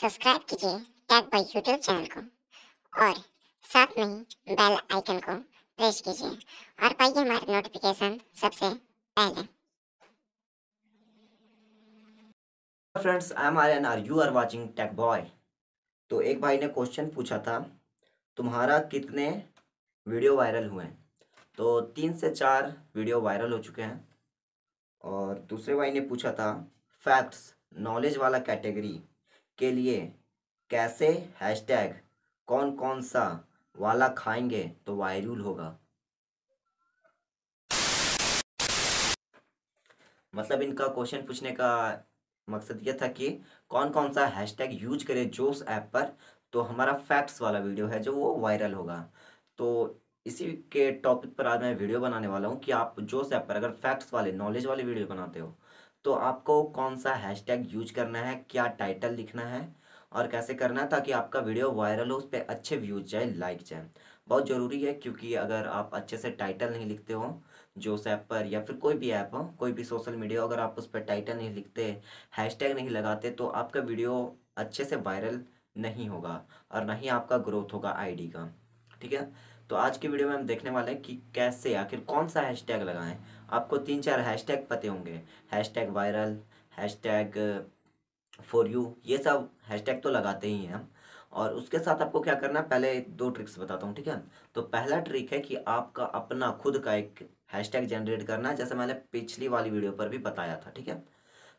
subscribe कीजिए tag by YouTube channel को और साथ में बेल आइकन को प्रेस कीजिए और पाइए हमारे नोटिफिकेशन सबसे पहले friends I am R N R you are watching tech boy तो एक भाई ने क्वेश्चन पूछा था तुम्हारा कितने वीडियो वायरल हुए हैं तो तीन से चार वीडियो वायरल हो चुके हैं और दूसरे भाई ने पूछा था फैक्ट्स नॉलेज वाला कैटेगरी के लिए कैसे हैशटैग कौन कौन सा वाला खाएंगे तो वायरल होगा मतलब इनका क्वेश्चन पूछने का मकसद यह था कि कौन कौन सा हैशटैग यूज करें जोश ऐप पर तो हमारा फैक्ट्स वाला वीडियो है जो वो वायरल होगा तो इसी के टॉपिक पर आज मैं वीडियो बनाने वाला हूँ कि आप जोश ऐप पर अगर फैक्ट्स वाले नॉलेज वाले वीडियो बनाते हो तो आपको कौन सा हैशटैग यूज करना है क्या टाइटल लिखना है और कैसे करना है ताकि आपका वीडियो वायरल हो उस पर अच्छे व्यूज जाए लाइक जाए बहुत ज़रूरी है क्योंकि अगर आप अच्छे से टाइटल नहीं लिखते हो जोस ऐप पर या फिर कोई भी ऐप हो कोई भी सोशल मीडिया अगर आप उस पर टाइटल नहीं लिखते हैशटैग नहीं लगाते तो आपका वीडियो अच्छे से वायरल नहीं होगा और ना ही आपका ग्रोथ होगा आईडी का ठीक है तो आज की वीडियो में हम देखने वाले हैं कि कैसे आखिर कौन सा हैशटैग लगाएं आपको तीन चार हैशटैग पते होंगे hashtag viral hashtag for you ये सब हैशटैग तो लगाते ही हैं हम और उसके साथ आपको क्या करना है पहले दो ट्रिक्स बताता हूँ ठीक है तो पहला ट्रिक है कि आपका अपना खुद का एक हैशटैग जनरेट करना है जैसे मैंने पिछली वाली वीडियो पर भी बताया था ठीक है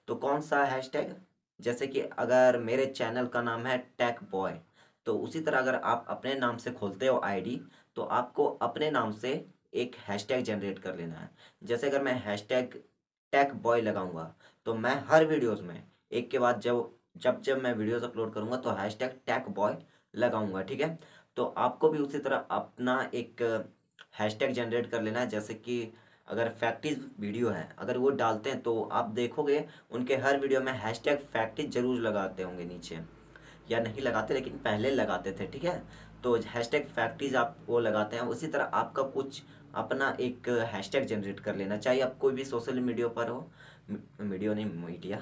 तो कौन सा हैशटैग जैसे कि अगर मेरे चैनल का नाम है टैक बॉय तो उसी तरह अगर आप अपने नाम से खोलते हो आईडी तो आपको अपने नाम से एक हैशटैग जनरेट कर लेना है जैसे अगर मैं हैशटैग टैग बॉय लगाऊंगा तो मैं हर वीडियोस में एक के बाद जब जब जब मैं वीडियोस अपलोड करूंगा तो हैशटैग टैग बॉय लगाऊंगा ठीक है तो आपको भी उसी तरह अपना एक हैशटैग जनरेट कर लेना है जैसे कि अगर फैक्ट्रीज वीडियो है अगर वो डालते हैं तो आप देखोगे उनके हर वीडियो में हैशटैग फैक्ट्रीज जरूर लगाते होंगे नीचे या नहीं लगाते लेकिन पहले लगाते थे ठीक है तो हैशटैग फैक्ट्रीज आप वो लगाते हैं उसी तरह आपका कुछ अपना एक हैशटैग जनरेट कर लेना चाहे आप कोई भी सोशल मीडिया पर हो मीडियो नहीं मीडिया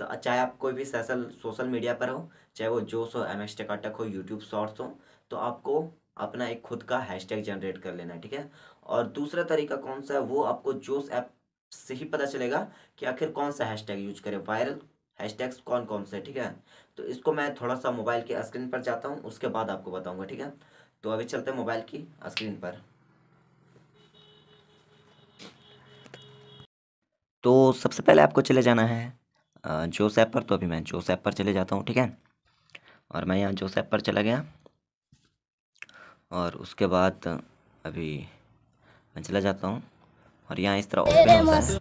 तो चाहे आप कोई भी सोशल सोशल मीडिया पर हो चाहे वो जोश हो एम एक्स टेकाटक हो यूट्यूब शॉर्ट्स हो तो आपको अपना एक खुद का हैशटैग जनरेट कर लेना ठीक है और दूसरा तरीका कौन सा है वो आपको जोश ऐप से ही पता चलेगा कि आखिर कौन सा हैशटैग यूज करें वायरल हैशटैग्स कौन कौन से ठीक है तो इसको मैं थोड़ा सा मोबाइल की स्क्रीन पर जाता हूँ उसके बाद आपको बताऊँगा ठीक है तो अभी चलते हैं मोबाइल की स्क्रीन पर तो सबसे पहले आपको चले जाना है जो ऐप पर तो अभी मैं जो ऐप पर चले जाता हूँ ठीक है और मैं यहाँ जो ऐप पर चला गया और उसके बाद अभी मैं चला जाता हूँ और यहाँ इस तरह ओपन होता है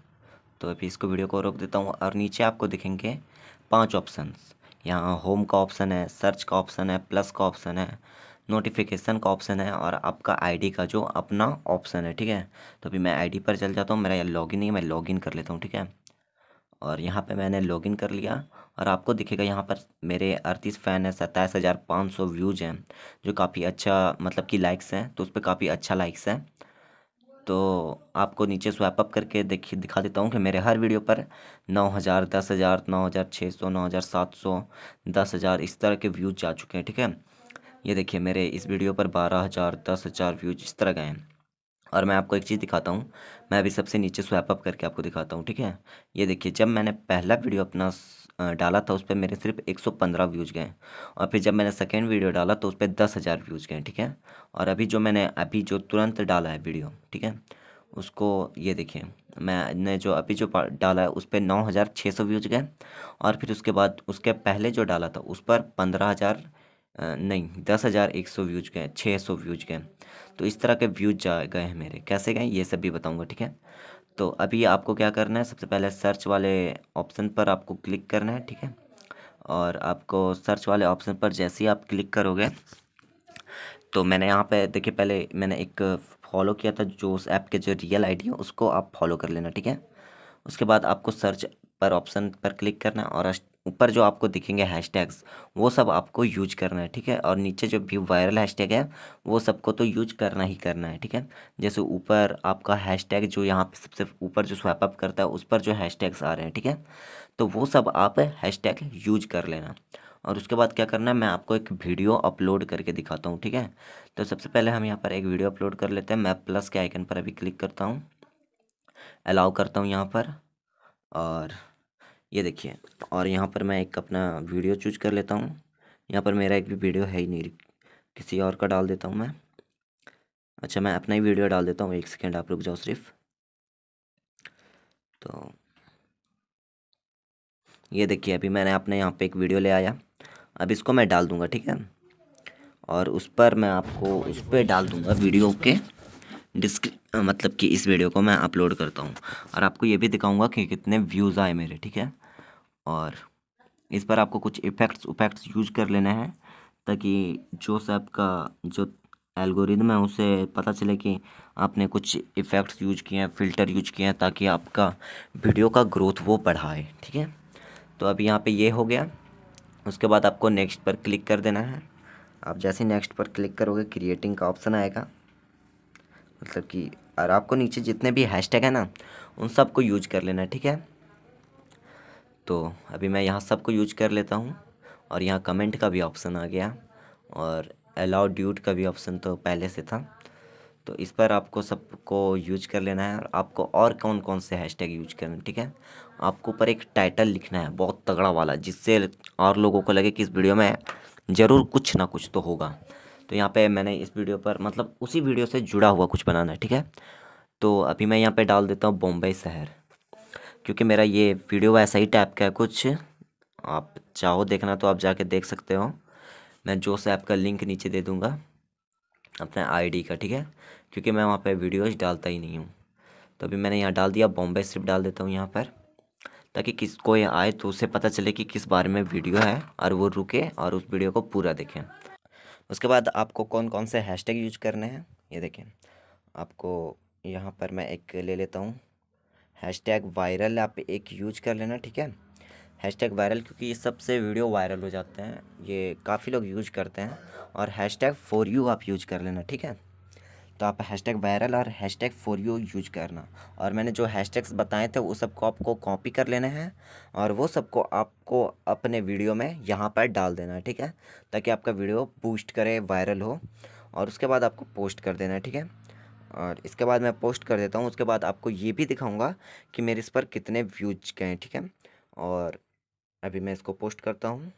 तो अभी इसको वीडियो को रोक देता हूँ और नीचे आपको दिखेंगे पाँच ऑप्शंस यहाँ होम का ऑप्शन है सर्च का ऑप्शन है प्लस का ऑप्शन है नोटिफिकेशन का ऑप्शन है और आपका आईडी का जो अपना ऑप्शन है ठीक है तो अभी मैं आईडी पर चल जाता हूँ मेरा यहाँ लॉगिन नहीं है मैं लॉग कर लेता हूँ ठीक है और यहाँ पे मैंने लॉग कर लिया और आपको दिखेगा यहाँ पर मेरे अड़तीस फ़ैन है सत्ताईस हज़ार पाँच सौ व्यूज़ हैं जो काफ़ी अच्छा मतलब कि लाइक्स हैं तो उस पर काफ़ी अच्छा लाइक्स है तो आपको नीचे स्वैप अप करके देखिए दिखा देता हूँ कि मेरे हर वीडियो पर नौ हज़ार दस हज़ार नौ हज़ार छः सौ नौ हज़ार सात सौ दस हज़ार इस तरह के व्यूज़ जा चुके हैं ठीक है ये देखिए मेरे इस वीडियो पर बारह हज़ार दस हज़ार व्यूज इस तरह गए हैं और मैं आपको एक चीज़ दिखाता हूँ मैं अभी सबसे नीचे स्वैप अप करके आपको दिखाता हूँ ठीक है ये देखिए जब मैंने पहला वीडियो अपना डाला था उस पर मेरे सिर्फ 115 व्यूज़ गए और फिर जब मैंने सेकेंड वीडियो डाला तो उस पर दस हज़ार व्यूज़ गए ठीक है और अभी जो मैंने अभी जो तुरंत डाला है वीडियो ठीक है उसको ये देखिए मैंने जो अभी जो डाला है उस पर नौ हज़ार छः सौ व्यूज गए और फिर उसके बाद उसके पहले जो डाला था उस पर पंद्रह हज़ार नहीं दस हज़ार एक सौ व्यूज गए छः सौ व्यूज गए तो इस तरह के व्यूज जा गए हैं मेरे कैसे गए ये सब भी बताऊँगा ठीक है तो अभी आपको क्या करना है सबसे पहले सर्च वाले ऑप्शन पर आपको क्लिक करना है ठीक है और आपको सर्च वाले ऑप्शन पर जैसे ही आप क्लिक करोगे तो मैंने यहाँ पे देखिए पहले मैंने एक फॉलो किया था जो उस ऐप के जो रियल आईडी है उसको आप फॉलो कर लेना ठीक है उसके बाद आपको सर्च पर ऑप्शन पर क्लिक करना है और ऊपर जो आपको दिखेंगे हैशटैग्स वो सब आपको यूज करना है ठीक है और नीचे जो भी वायरल हैशटैग है वो सबको तो यूज करना ही करना है ठीक है जैसे ऊपर आपका हैशटैग जो यहाँ पे सबसे ऊपर जो स्वैप अप करता है उस पर जो हैशटैग्स आ रहे हैं ठीक है तो वो सब आप हैशटैग यूज कर लेना और उसके बाद क्या करना है मैं आपको एक वीडियो अपलोड करके दिखाता हूँ ठीक है तो सबसे पहले हम यहाँ पर एक वीडियो अपलोड कर लेते हैं मैं प्लस के आइकन पर अभी क्लिक करता हूँ अलाउ करता हूँ यहाँ पर और ये देखिए और यहाँ पर मैं एक अपना वीडियो चूज कर लेता हूँ यहाँ पर मेरा एक भी वीडियो है ही नहीं किसी और का डाल देता हूँ मैं अच्छा मैं अपना ही वीडियो डाल देता हूँ एक सेकेंड आप रुक जाओ सिर्फ तो ये देखिए अभी मैंने अपने यहाँ पे एक वीडियो ले आया अब इसको मैं डाल दूँगा ठीक है और उस पर मैं आपको उस पर डाल दूँगा वीडियो के डिस्क्र मतलब कि इस वीडियो को मैं अपलोड करता हूँ और आपको ये भी दिखाऊँगा कि कितने व्यूज़ आए मेरे ठीक है और इस पर आपको कुछ इफ़ेक्ट्स उफेक्ट्स यूज कर लेना है ताकि जो सब का जो एल्गोरिदम है उसे पता चले कि आपने कुछ इफ़ेक्ट्स यूज किए हैं फ़िल्टर यूज किए हैं ताकि आपका वीडियो का ग्रोथ वो बढ़ाए ठीक है तो अब यहाँ पे ये हो गया उसके बाद आपको नेक्स्ट पर क्लिक कर देना है आप जैसे नेक्स्ट पर क्लिक करोगे क्रिएटिंग का ऑप्शन आएगा मतलब कि और आपको नीचे जितने भी हैश है ना उन सबको यूज कर लेना ठीक है तो अभी मैं यहाँ सबको यूज कर लेता हूँ और यहाँ कमेंट का भी ऑप्शन आ गया और अलाउ ड्यूट का भी ऑप्शन तो पहले से था तो इस पर आपको सबको यूज कर लेना है और आपको और कौन कौन से हैशटैग यूज करना है ठीक है आपको ऊपर एक टाइटल लिखना है बहुत तगड़ा वाला जिससे और लोगों को लगे कि इस वीडियो में ज़रूर कुछ ना कुछ तो होगा तो यहाँ पे मैंने इस वीडियो पर मतलब उसी वीडियो से जुड़ा हुआ कुछ बनाना है ठीक है तो अभी मैं यहाँ पर डाल देता हूँ बॉम्बे शहर क्योंकि मेरा ये वीडियो ऐसा ही टाइप का है कुछ आप चाहो देखना तो आप जाके देख सकते हो मैं जो ऐप का लिंक नीचे दे दूँगा अपने आईडी का ठीक है क्योंकि मैं वहाँ पे वीडियोस डालता ही नहीं हूँ तो अभी मैंने यहाँ डाल दिया बॉम्बे सिर्फ डाल देता हूँ यहाँ पर ताकि किस कोई आए तो उसे पता चले कि किस बारे में वीडियो है और वो रुके और उस वीडियो को पूरा देखें उसके बाद आपको कौन कौन से हैशटैग यूज करने हैं ये देखें आपको यहाँ पर मैं एक ले लेता हूँ हैशटैग वायरल आप एक यूज कर लेना ठीक है हैशटैग वायरल क्योंकि ये सबसे वीडियो वायरल हो जाते हैं ये काफ़ी लोग यूज करते हैं और हैशटैग फॉर यू आप यूज कर लेना ठीक है तो आप हैशटैग वायरल और हैशटैग फॉर यू यूज करना और मैंने जो हैशटैग्स बताए थे वो सबको आपको कॉपी कर लेना है और वो सबको आपको अपने वीडियो में यहाँ पर डाल देना है ठीक है ताकि आपका वीडियो बूस्ट करे वायरल हो और उसके बाद आपको पोस्ट कर देना है ठीक है और इसके बाद मैं पोस्ट कर देता हूँ उसके बाद आपको ये भी दिखाऊँगा कि मेरे इस पर कितने व्यूज गए हैं ठीक है और अभी मैं इसको पोस्ट करता हूँ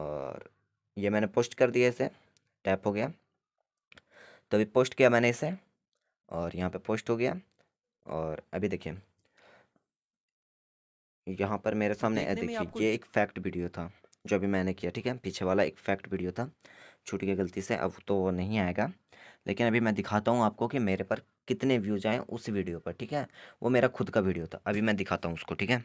और ये मैंने पोस्ट कर दिया इसे टैप हो गया तो अभी पोस्ट किया मैंने इसे और यहाँ पे पोस्ट हो गया और अभी देखिए यहाँ पर मेरे सामने देखिए ये एक फैक्ट वीडियो था जो अभी मैंने किया ठीक है पीछे वाला एक फैक्ट वीडियो था छूट गया गलती से अब तो वो नहीं आएगा लेकिन अभी मैं दिखाता हूँ आपको कि मेरे पर कितने व्यूज आए उस वीडियो पर ठीक है वो मेरा खुद का वीडियो था अभी मैं दिखाता हूँ उसको ठीक है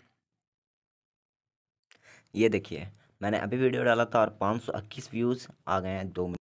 ये देखिए मैंने अभी वीडियो डाला था और पाँच व्यूज़ आ गए हैं दो